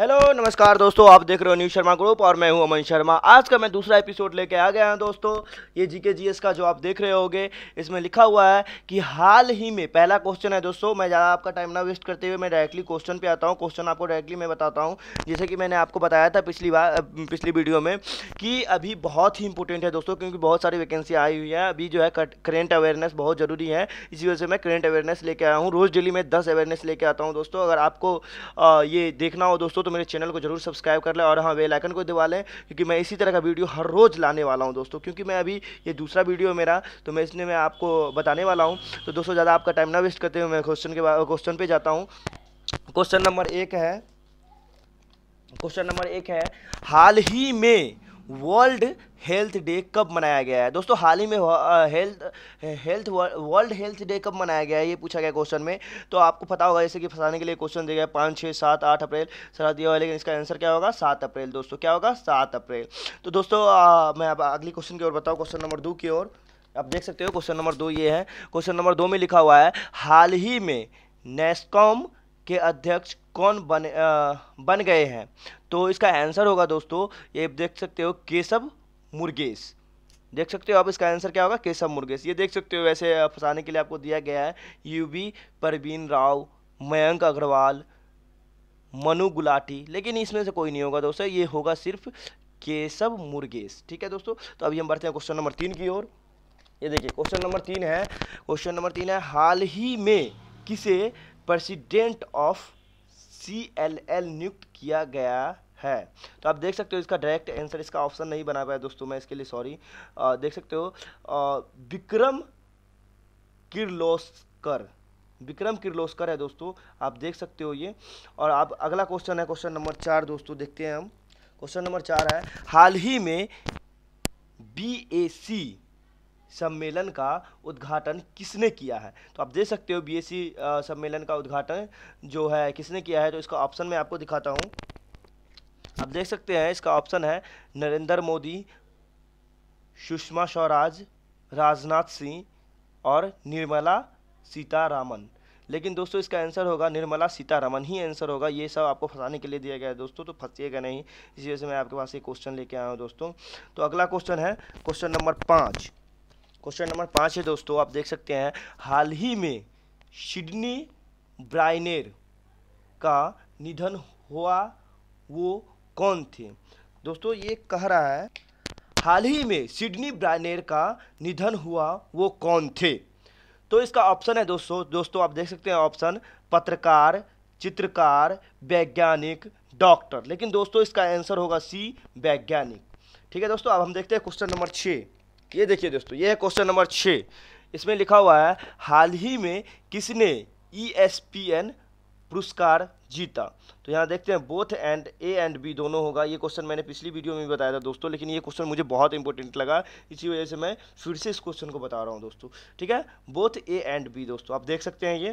hello नमस्कार दोस्तों आप देख रहे हो न्यूज शर्मा ग्रुप और मैं हूं अमन शर्मा आज का मैं दूसरा एपिसोड लेके आ गया हूं दोस्तों ये जीके जीएस का जो आप देख रहे होगे इसमें लिखा हुआ है कि हाल ही में पहला क्वेश्चन है दोस्तों मैं ज़्यादा आपका टाइम ना वेस्ट करते हुए मैं डायरेक्टली क्वेश्चन पर आता हूँ क्वेश्चन आपको डायरेक्टली मैं बताता हूँ जैसे कि मैंने आपको बताया था पिछली बार पिछली वीडियो में कि अभी बहुत ही इंपॉर्टेंट है दोस्तों क्योंकि बहुत सारी वैकेंसी आई हुई है अभी जो है करेंट अवेयरनेस बहुत ज़रूरी है इसी वजह से मैं करेंट अवेयरनेस लेके आया हूँ रोज़ डेली मैं दस अवेयरनेस लेके आता हूँ दोस्तों अगर आपको ये देखना हो दोस्तों तो तो मेरे चैनल को जरूर सब्सक्राइब कर लें और हाँ बेलाइकन को दबा लें क्योंकि मैं इसी तरह का वीडियो हर रोज़ लाने वाला हूँ दोस्तों क्योंकि मैं अभी ये दूसरा वीडियो मेरा तो मैं इसमें मैं आपको बताने वाला हूँ तो दोस्तों ज़्यादा आपका टाइम ना वेस्ट करते हुए मैं क्वेश्चन के क्वेश्चन पर जाता हूँ क्वेश्चन नंबर एक है क्वेश्चन नंबर एक है हाल ही में वर्ल्ड हेल्थ डे कब मनाया गया है दोस्तों हाल ही में health health world health day कब मनाया गया है ये पूछा गया क्वेश्चन में तो आपको पता होगा जैसे कि फंसाने के लिए क्वेश्चन दिया गया पाँच छः सात आठ अप्रैल सलाह दिया हुआ लेकिन इसका आंसर क्या होगा सात अप्रैल दोस्तों क्या होगा सात अप्रैल तो दोस्तों आ, मैं अब अगली क्वेश्चन की ओर बताऊँ क्वेश्चन नंबर दो की ओर आप देख सकते हो क्वेश्चन नंबर दो ये है क्वेश्चन नंबर दो में लिखा हुआ है हाल ही में नेस्कॉम के अध्यक्ष कौन बन आ, बन गए हैं तो इसका आंसर होगा दोस्तों ये देख सकते हो केशव मुर्गेश देख सकते हो आप इसका आंसर क्या होगा केशव मुर्गेश ये देख सकते हो वैसे फंसाने के लिए आपको दिया गया है यू बी परवीन राव मयंक अग्रवाल मनु गुलाटी लेकिन इसमें से कोई नहीं होगा दोस्तों ये होगा सिर्फ केशव मुर्गेश ठीक है दोस्तों तो अभी हम बढ़ते हैं क्वेश्चन नंबर तीन की ओर ये देखिए क्वेश्चन नंबर तीन है क्वेश्चन नंबर तीन है हाल ही में किसे president of C L L नियुक्त किया गया है तो आप देख सकते हो इसका डायरेक्ट आंसर इसका ऑप्शन नहीं बना पाया दोस्तों मैं इसके लिए सॉरी देख सकते हो विक्रम किर्लोस्कर विक्रम किर्लोस्कर है दोस्तों आप देख सकते हो ये और आप अगला क्वेश्चन है क्वेश्चन नंबर चार दोस्तों देखते हैं हम क्वेश्चन नंबर चार है हाल ही में बी ए सी सम्मेलन का उद्घाटन किसने किया है तो आप देख सकते हो बीएससी सम्मेलन का उद्घाटन जो है किसने किया है तो इसका ऑप्शन मैं आपको दिखाता हूँ आप देख सकते हैं इसका ऑप्शन है नरेंद्र मोदी सुषमा स्वराज राजनाथ सिंह और निर्मला सीतारामन लेकिन दोस्तों इसका आंसर होगा निर्मला सीतारामन ही आंसर होगा ये सब आपको फंसाने के लिए दिया गया है दोस्तों तो फंसिएगा नहीं इसी वजह से मैं आपके पास ये क्वेश्चन लेके आया हूँ दोस्तों तो अगला क्वेश्चन है क्वेश्चन नंबर पाँच क्वेश्चन नंबर पाँच है दोस्तों आप देख सकते हैं हाल ही में सिडनी ब्राइनेर का निधन हुआ वो कौन थे दोस्तों ये कह रहा है हाल ही में सिडनी ब्राइनेर का निधन हुआ वो कौन थे तो इसका ऑप्शन है दोस्तों दोस्तों आप देख सकते हैं ऑप्शन पत्रकार चित्रकार वैज्ञानिक डॉक्टर लेकिन दोस्तों इसका आंसर होगा सी वैज्ञानिक ठीक है दोस्तों अब हम देखते हैं क्वेश्चन नंबर छः ये देखिए दोस्तों ये है क्वेश्चन नंबर छः इसमें लिखा हुआ है हाल ही में किसने ई एस पी एन पुरस्कार जीता तो यहाँ देखते हैं both and A and B दोनों होगा ये क्वेश्चन मैंने पिछली वीडियो में भी बताया था दोस्तों लेकिन ये क्वेश्चन मुझे बहुत इंपॉर्टेंट लगा इसी वजह से मैं फिर से इस क्वेश्चन को बता रहा हूँ दोस्तों ठीक है बोथ ए एंड बी दोस्तों आप देख सकते हैं ये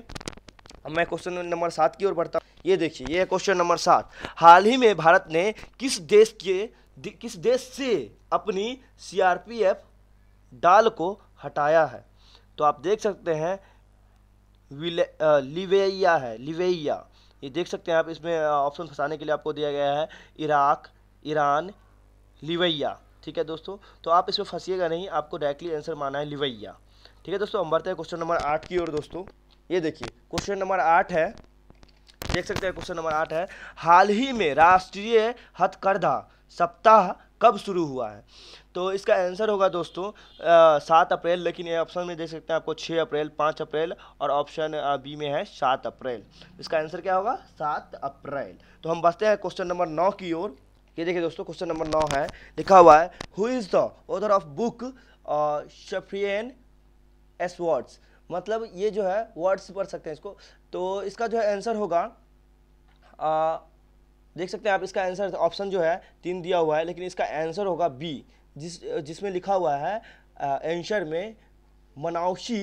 अब मैं क्वेश्चन नंबर सात की ओर बढ़ता हूँ ये देखिए ये क्वेश्चन नंबर सात हाल ही में भारत ने किस देश के किस देश से अपनी एफ डाल को हटाया है तो आप देख सकते हैं लिवेया है लिवेया ये देख सकते हैं आप इसमें ऑप्शन फंसाने के लिए आपको दिया गया है इराक ईरान लिवैया ठीक है दोस्तों तो आप इसमें फंसीएगा नहीं आपको डायरेक्टली आंसर माना है लिवैया ठीक है दोस्तों हम बढ़ते हैं क्वेश्चन नंबर आठ की ओर दोस्तों ये देखिए क्वेश्चन नंबर आठ है देख सकते हैं क्वेश्चन नंबर आठ है हाल ही में राष्ट्रीय हथकरघा सप्ताह कब शुरू हुआ है तो इसका आंसर होगा दोस्तों सात अप्रैल लेकिन ये ऑप्शन में देख सकते हैं आपको छः अप्रैल पाँच अप्रैल और ऑप्शन बी में है सात अप्रैल इसका आंसर क्या होगा सात अप्रैल तो हम बचते हैं क्वेश्चन नंबर नौ की ओर ये देखिए दोस्तों क्वेश्चन नंबर नौ है लिखा हुआ है who is the author of book saffron swords मतलब ये जो है वर्ड्स पढ़ सकते हैं इसको तो इसका जो है आंसर होगा देख सकते हैं आप इसका आंसर ऑप्शन जो है तीन दिया हुआ है लेकिन इसका आंसर होगा बी जिस जिसमें लिखा हुआ है आंसर में मनावशी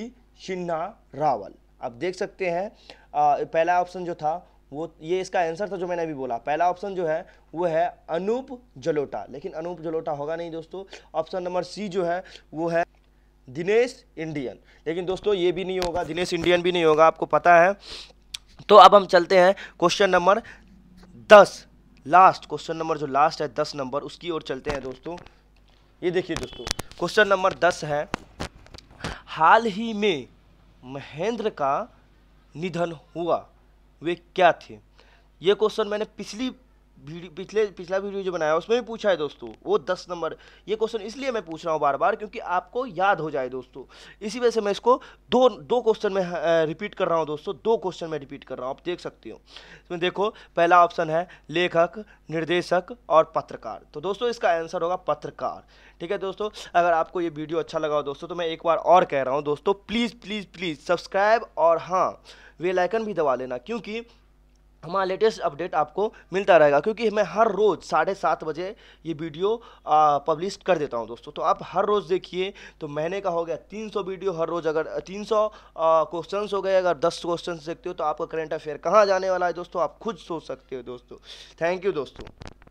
सिन्हा रावल आप देख सकते हैं आ, पहला ऑप्शन जो था वो ये इसका आंसर था जो मैंने अभी बोला पहला ऑप्शन जो है वो है अनूप जलोटा लेकिन अनूप जलोटा होगा नहीं दोस्तों ऑप्शन नंबर सी जो है वो है दिनेश इंडियन लेकिन दोस्तों ये भी नहीं होगा दिनेश इंडियन भी नहीं होगा आपको पता है तो अब हम चलते हैं क्वेश्चन नंबर दस लास्ट क्वेश्चन नंबर जो लास्ट है दस नंबर उसकी ओर चलते हैं दोस्तों ये देखिए दोस्तों क्वेश्चन नंबर दस है हाल ही में महेंद्र का निधन हुआ वे क्या थे ये क्वेश्चन मैंने पिछली पिछले पिछला वीडियो जो बनाया उसमें भी पूछा है दोस्तों वो दस नंबर ये क्वेश्चन इसलिए मैं पूछ रहा हूँ बार बार क्योंकि आपको याद हो जाए दोस्तों इसी वजह से मैं इसको दो दो क्वेश्चन में रिपीट कर रहा हूँ दोस्तों दो क्वेश्चन में रिपीट कर रहा हूँ आप देख सकते हो इसमें देखो पहला ऑप्शन है लेखक निर्देशक और पत्रकार तो दोस्तों इसका आंसर होगा पत्रकार ठीक है दोस्तों अगर आपको ये वीडियो अच्छा लगा हो दोस्तों तो मैं एक बार और कह रहा हूँ दोस्तों प्लीज़ प्लीज़ प्लीज़ सब्सक्राइब और हाँ वे लाइकन भी दबा लेना क्योंकि हमारा लेटेस्ट अपडेट आपको मिलता रहेगा क्योंकि मैं हर रोज़ साढ़े सात बजे ये वीडियो पब्लिश कर देता हूँ दोस्तों तो आप हर रोज़ देखिए तो महीने का हो गया तीन सौ वीडियो हर रोज़ अगर तीन सौ क्वेश्चन हो गए अगर दस क्वेश्चन देखते हो तो आपका करेंट अफेयर कहाँ जाने वाला है दोस्तों आप खुद सोच सकते हो दोस्तों थैंक यू दोस्तों